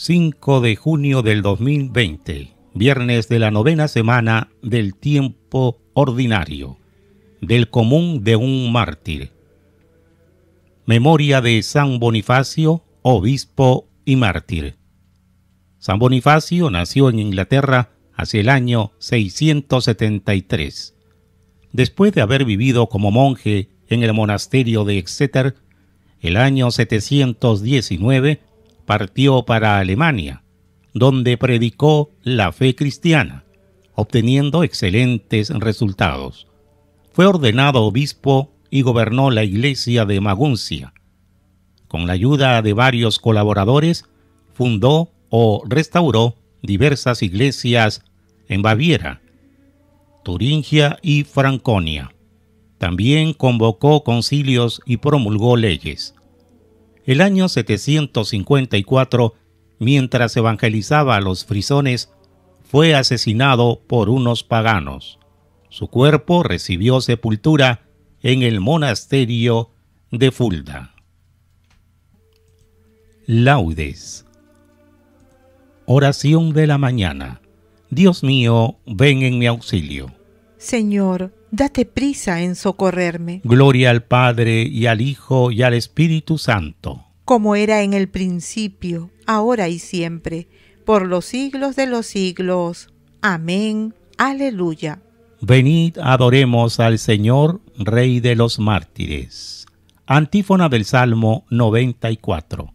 5 de junio del 2020, viernes de la novena semana del tiempo ordinario, del común de un mártir. Memoria de San Bonifacio, obispo y mártir. San Bonifacio nació en Inglaterra hacia el año 673. Después de haber vivido como monje en el monasterio de Exeter, el año 719 partió para Alemania, donde predicó la fe cristiana, obteniendo excelentes resultados. Fue ordenado obispo y gobernó la iglesia de Maguncia. Con la ayuda de varios colaboradores, fundó o restauró diversas iglesias en Baviera, Turingia y Franconia. También convocó concilios y promulgó leyes el año 754, mientras evangelizaba a los frisones, fue asesinado por unos paganos. Su cuerpo recibió sepultura en el monasterio de Fulda. Laudes. Oración de la mañana. Dios mío, ven en mi auxilio. Señor, date prisa en socorrerme. Gloria al Padre y al Hijo y al Espíritu Santo. Como era en el principio, ahora y siempre, por los siglos de los siglos. Amén. Aleluya. Venid, adoremos al Señor, Rey de los mártires. Antífona del Salmo 94.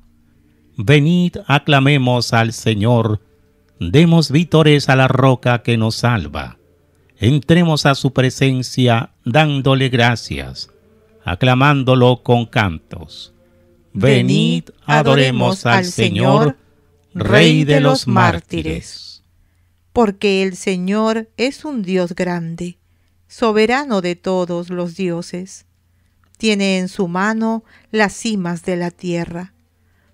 Venid, aclamemos al Señor, demos vítores a la roca que nos salva entremos a su presencia dándole gracias, aclamándolo con cantos. Venid, adoremos al Señor, Rey de los mártires. Porque el Señor es un Dios grande, soberano de todos los dioses. Tiene en su mano las cimas de la tierra.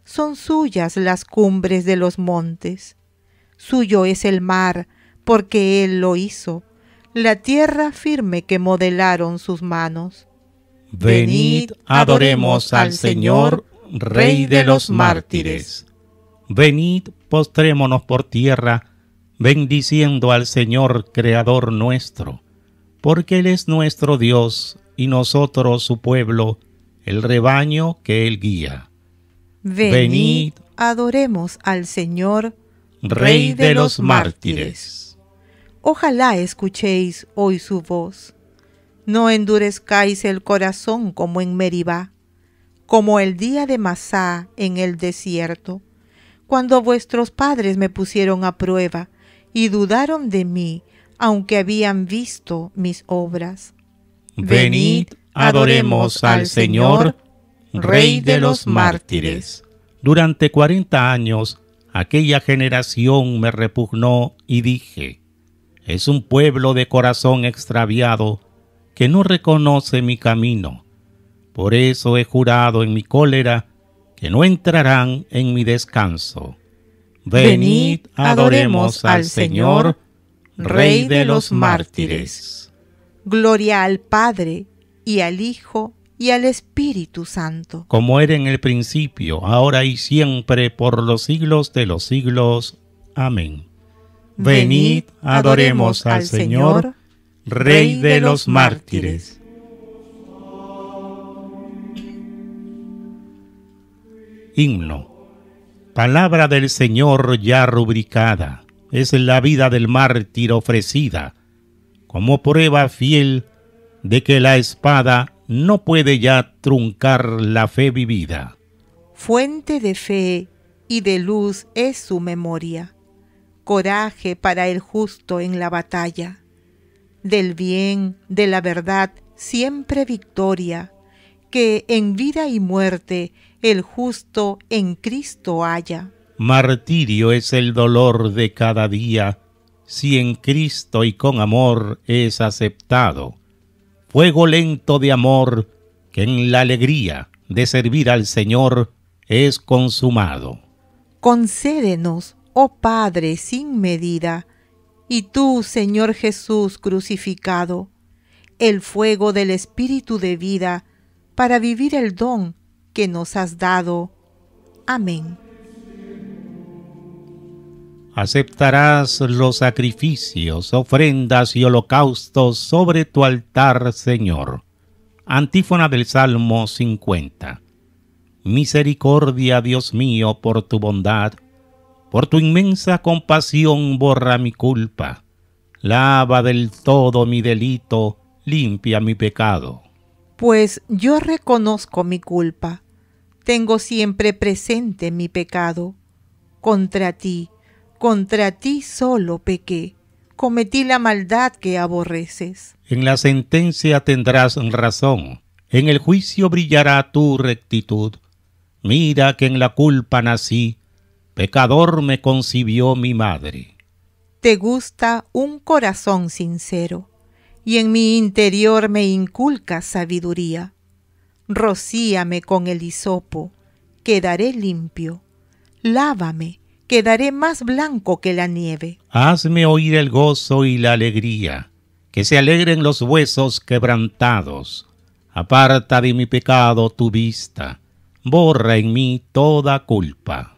Son suyas las cumbres de los montes. Suyo es el mar, porque Él lo hizo la tierra firme que modelaron sus manos. Venid, adoremos al Señor, Rey de los mártires. Venid, postrémonos por tierra, bendiciendo al Señor, Creador nuestro, porque Él es nuestro Dios y nosotros su pueblo, el rebaño que Él guía. Venid, adoremos al Señor, Rey de los mártires ojalá escuchéis hoy su voz. No endurezcáis el corazón como en Meribá, como el día de Masá en el desierto, cuando vuestros padres me pusieron a prueba y dudaron de mí, aunque habían visto mis obras. Venid, adoremos al Señor, Rey de los mártires. Durante cuarenta años aquella generación me repugnó y dije, es un pueblo de corazón extraviado que no reconoce mi camino. Por eso he jurado en mi cólera que no entrarán en mi descanso. Venid, adoremos al Señor, Rey de los mártires. Gloria al Padre, y al Hijo, y al Espíritu Santo. Como era en el principio, ahora y siempre, por los siglos de los siglos. Amén. Venid, adoremos al Señor, Rey de los mártires. Himno. Palabra del Señor ya rubricada, es la vida del mártir ofrecida, como prueba fiel de que la espada no puede ya truncar la fe vivida. Fuente de fe y de luz es su memoria coraje para el justo en la batalla. Del bien, de la verdad, siempre victoria, que en vida y muerte el justo en Cristo haya. Martirio es el dolor de cada día, si en Cristo y con amor es aceptado. Fuego lento de amor, que en la alegría de servir al Señor es consumado. Concédenos oh Padre, sin medida, y tú, Señor Jesús crucificado, el fuego del Espíritu de vida, para vivir el don que nos has dado. Amén. Aceptarás los sacrificios, ofrendas y holocaustos sobre tu altar, Señor. Antífona del Salmo 50. Misericordia, Dios mío, por tu bondad por tu inmensa compasión borra mi culpa, lava del todo mi delito, limpia mi pecado. Pues yo reconozco mi culpa, tengo siempre presente mi pecado. Contra ti, contra ti solo pequé, cometí la maldad que aborreces. En la sentencia tendrás razón, en el juicio brillará tu rectitud. Mira que en la culpa nací, Pecador me concibió mi madre. Te gusta un corazón sincero, y en mi interior me inculca sabiduría. Rocíame con el hisopo, quedaré limpio. Lávame, quedaré más blanco que la nieve. Hazme oír el gozo y la alegría, que se alegren los huesos quebrantados. Aparta de mi pecado tu vista, borra en mí toda culpa.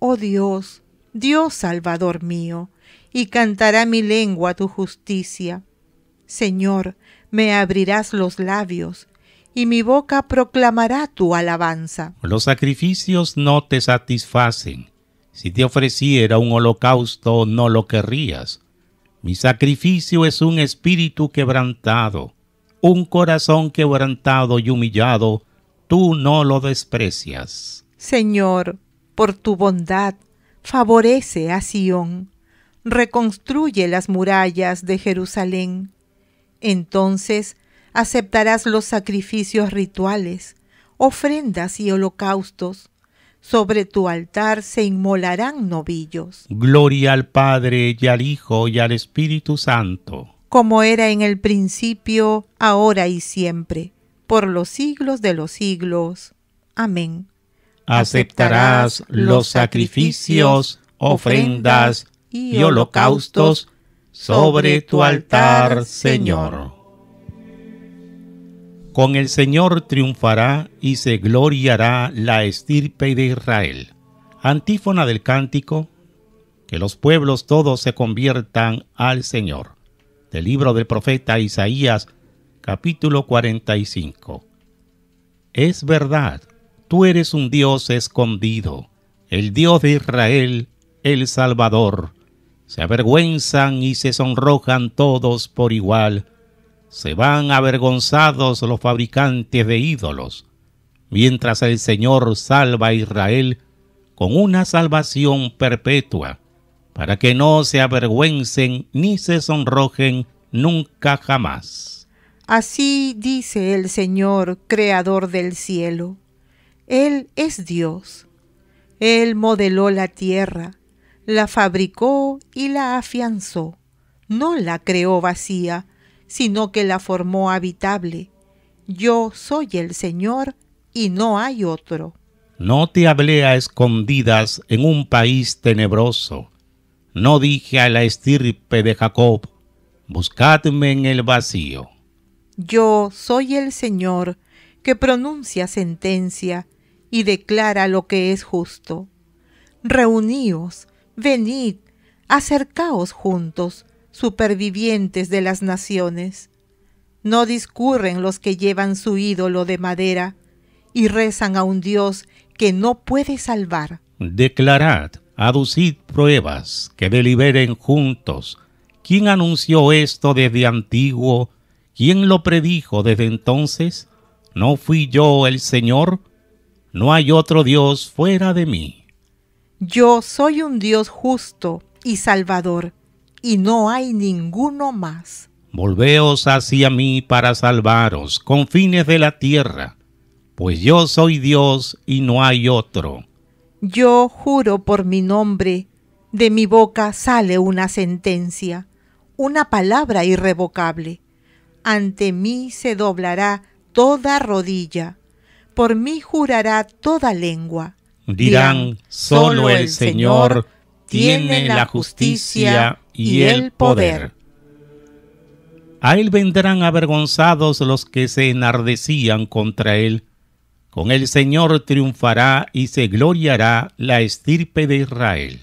Oh Dios, Dios Salvador mío, y cantará mi lengua tu justicia. Señor, me abrirás los labios, y mi boca proclamará tu alabanza. Los sacrificios no te satisfacen. Si te ofreciera un holocausto, no lo querrías. Mi sacrificio es un espíritu quebrantado, un corazón quebrantado y humillado, tú no lo desprecias. Señor, por tu bondad, favorece a Sión, reconstruye las murallas de Jerusalén. Entonces aceptarás los sacrificios rituales, ofrendas y holocaustos. Sobre tu altar se inmolarán novillos. Gloria al Padre y al Hijo y al Espíritu Santo. Como era en el principio, ahora y siempre, por los siglos de los siglos. Amén aceptarás los sacrificios, ofrendas y holocaustos sobre tu altar, Señor. Con el Señor triunfará y se gloriará la estirpe de Israel. Antífona del cántico, que los pueblos todos se conviertan al Señor. Del libro del profeta Isaías, capítulo 45. Es verdad, tú eres un Dios escondido, el Dios de Israel, el Salvador. Se avergüenzan y se sonrojan todos por igual. Se van avergonzados los fabricantes de ídolos, mientras el Señor salva a Israel con una salvación perpetua, para que no se avergüencen ni se sonrojen nunca jamás. Así dice el Señor, Creador del cielo. Él es Dios. Él modeló la tierra, la fabricó y la afianzó. No la creó vacía, sino que la formó habitable. Yo soy el Señor y no hay otro. No te hablé a escondidas en un país tenebroso. No dije a la estirpe de Jacob, buscadme en el vacío. Yo soy el Señor que pronuncia sentencia y declara lo que es justo. Reuníos, venid, acercaos juntos, supervivientes de las naciones. No discurren los que llevan su ídolo de madera y rezan a un Dios que no puede salvar. Declarad, aducid pruebas, que deliberen juntos. ¿Quién anunció esto desde antiguo? ¿Quién lo predijo desde entonces? ¿No fui yo el Señor? No hay otro Dios fuera de mí. Yo soy un Dios justo y salvador, y no hay ninguno más. Volveos hacia mí para salvaros, confines de la tierra, pues yo soy Dios y no hay otro. Yo juro por mi nombre, de mi boca sale una sentencia, una palabra irrevocable. Ante mí se doblará toda rodilla por mí jurará toda lengua. Dirán, solo el Señor tiene la justicia y el poder. A él vendrán avergonzados los que se enardecían contra él. Con el Señor triunfará y se gloriará la estirpe de Israel.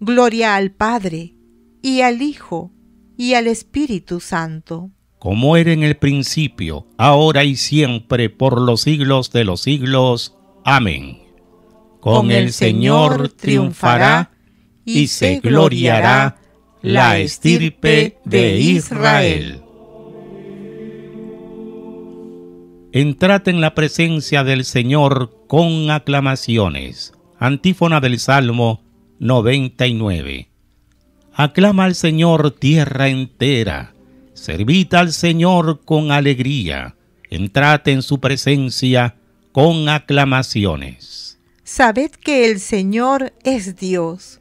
Gloria al Padre, y al Hijo, y al Espíritu Santo como era en el principio, ahora y siempre, por los siglos de los siglos. Amén. Con el Señor triunfará y se gloriará la estirpe de Israel. Entrate en la presencia del Señor con aclamaciones. Antífona del Salmo 99. Aclama al Señor tierra entera Servid al Señor con alegría, entrad en su presencia con aclamaciones. Sabed que el Señor es Dios,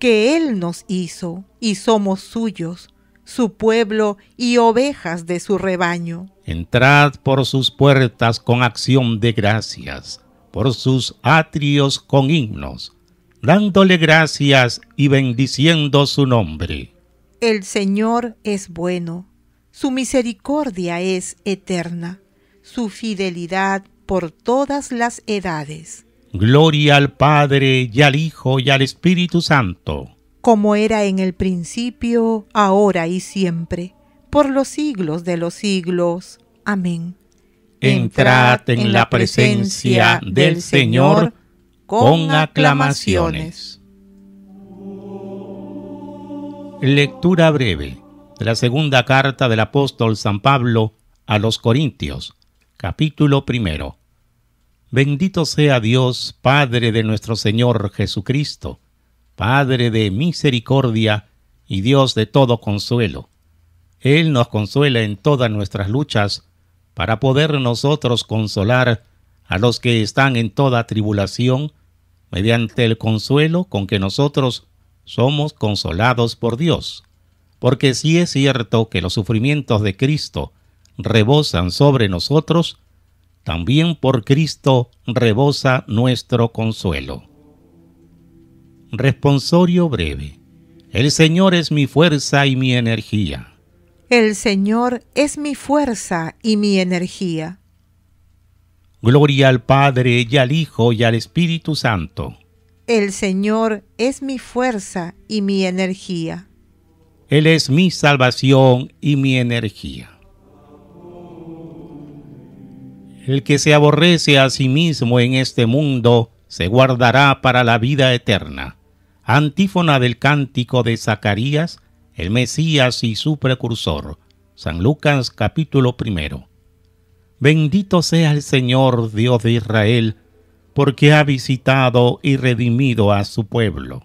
que Él nos hizo y somos suyos, su pueblo y ovejas de su rebaño. Entrad por sus puertas con acción de gracias, por sus atrios con himnos, dándole gracias y bendiciendo su nombre. El Señor es bueno su misericordia es eterna, su fidelidad por todas las edades. Gloria al Padre y al Hijo y al Espíritu Santo. Como era en el principio, ahora y siempre, por los siglos de los siglos. Amén. Entrad en la presencia del Señor con aclamaciones. Lectura breve de la segunda carta del apóstol San Pablo a los Corintios, capítulo primero. Bendito sea Dios, Padre de nuestro Señor Jesucristo, Padre de misericordia y Dios de todo consuelo. Él nos consuela en todas nuestras luchas, para poder nosotros consolar a los que están en toda tribulación, mediante el consuelo con que nosotros somos consolados por Dios porque si es cierto que los sufrimientos de Cristo rebosan sobre nosotros, también por Cristo rebosa nuestro consuelo. Responsorio breve. El Señor es mi fuerza y mi energía. El Señor es mi fuerza y mi energía. Gloria al Padre y al Hijo y al Espíritu Santo. El Señor es mi fuerza y mi energía. Él es mi salvación y mi energía. El que se aborrece a sí mismo en este mundo se guardará para la vida eterna. Antífona del cántico de Zacarías, el Mesías y su precursor. San Lucas capítulo primero. Bendito sea el Señor Dios de Israel, porque ha visitado y redimido a su pueblo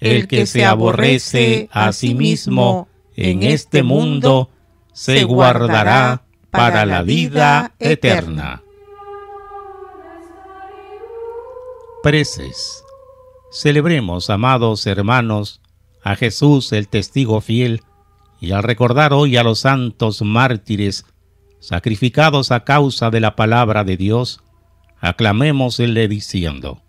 El que se aborrece a sí mismo en este, este mundo se guardará para la vida eterna. Preces. Celebremos, amados hermanos, a Jesús el testigo fiel, y al recordar hoy a los santos mártires sacrificados a causa de la palabra de Dios, aclamémosle diciendo,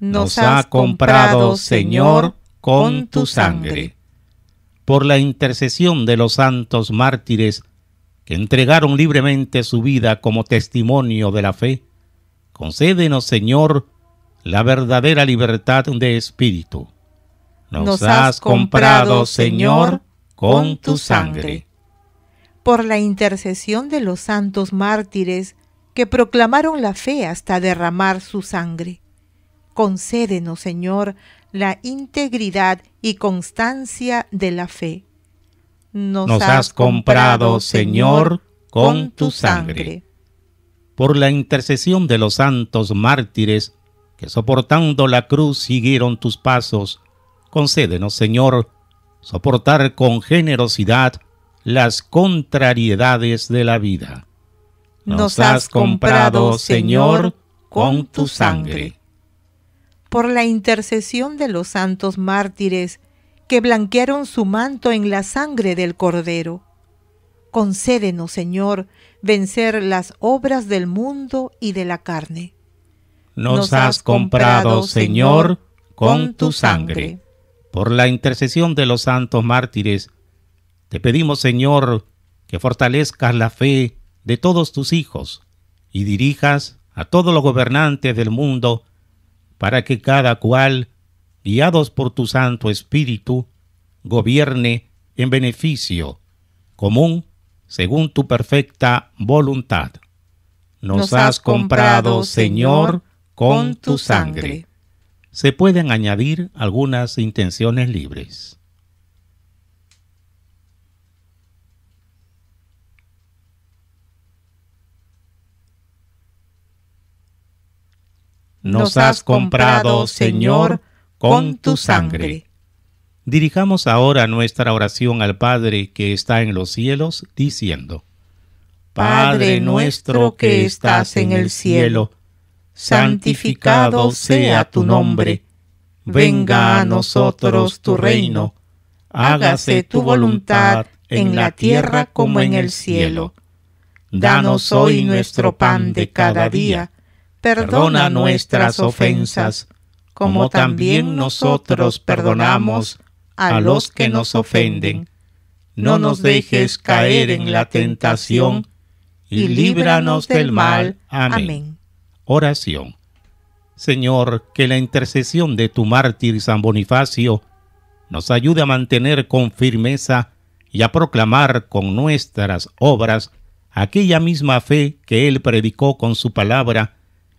nos ha comprado, Señor, con tu sangre. Por la intercesión de los santos mártires que entregaron libremente su vida como testimonio de la fe, concédenos, Señor, la verdadera libertad de espíritu. nos has comprado, Señor, con tu sangre. Por la intercesión de los santos mártires que proclamaron la fe hasta derramar su sangre concédenos, Señor, la integridad y constancia de la fe. Nos, has comprado, Señor, con tu sangre. Por la intercesión de los santos mártires, que soportando la cruz siguieron tus pasos, concédenos, Señor, soportar con generosidad las contrariedades de la vida. Nos has comprado, Señor, con tu sangre por la intercesión de los santos mártires que blanquearon su manto en la sangre del Cordero. Concédenos, Señor, vencer las obras del mundo y de la carne. Nos, has comprado, Señor, con tu sangre. Por la intercesión de los santos mártires, te pedimos, Señor, que fortalezcas la fe de todos tus hijos y dirijas a todos los gobernantes del mundo para que cada cual, guiados por tu Santo Espíritu, gobierne en beneficio común según tu perfecta voluntad. Nos, has comprado, Señor, con tu sangre. Se pueden añadir algunas intenciones libres. nos has comprado, Señor, con tu sangre. Dirijamos ahora nuestra oración al Padre que está en los cielos, diciendo, Padre nuestro que estás en el cielo, santificado sea tu nombre, venga a nosotros tu reino, hágase tu voluntad en la tierra como en el cielo. Danos hoy nuestro pan de cada día Perdona nuestras ofensas, como también nosotros perdonamos a los que nos ofenden. No nos dejes caer en la tentación y líbranos del mal. Amén. Oración. Señor, que la intercesión de tu mártir San Bonifacio nos ayude a mantener con firmeza y a proclamar con nuestras obras aquella misma fe que él predicó con su palabra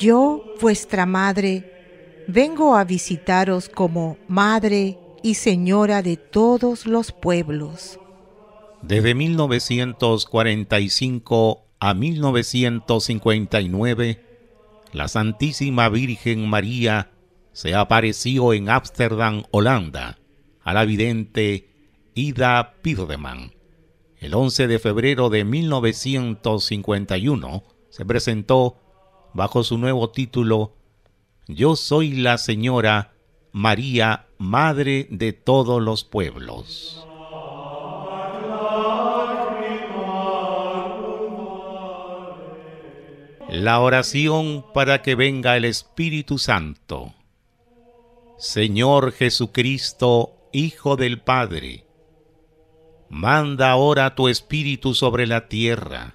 Yo, vuestra madre, vengo a visitaros como madre y señora de todos los pueblos. Desde 1945 a 1959, la Santísima Virgen María se apareció en Ámsterdam, Holanda, a la vidente Ida Pirdeman. El 11 de febrero de 1951 se presentó bajo su nuevo título Yo soy la Señora María, Madre de todos los pueblos. La oración para que venga el Espíritu Santo. Señor Jesucristo, Hijo del Padre, manda ahora tu Espíritu sobre la tierra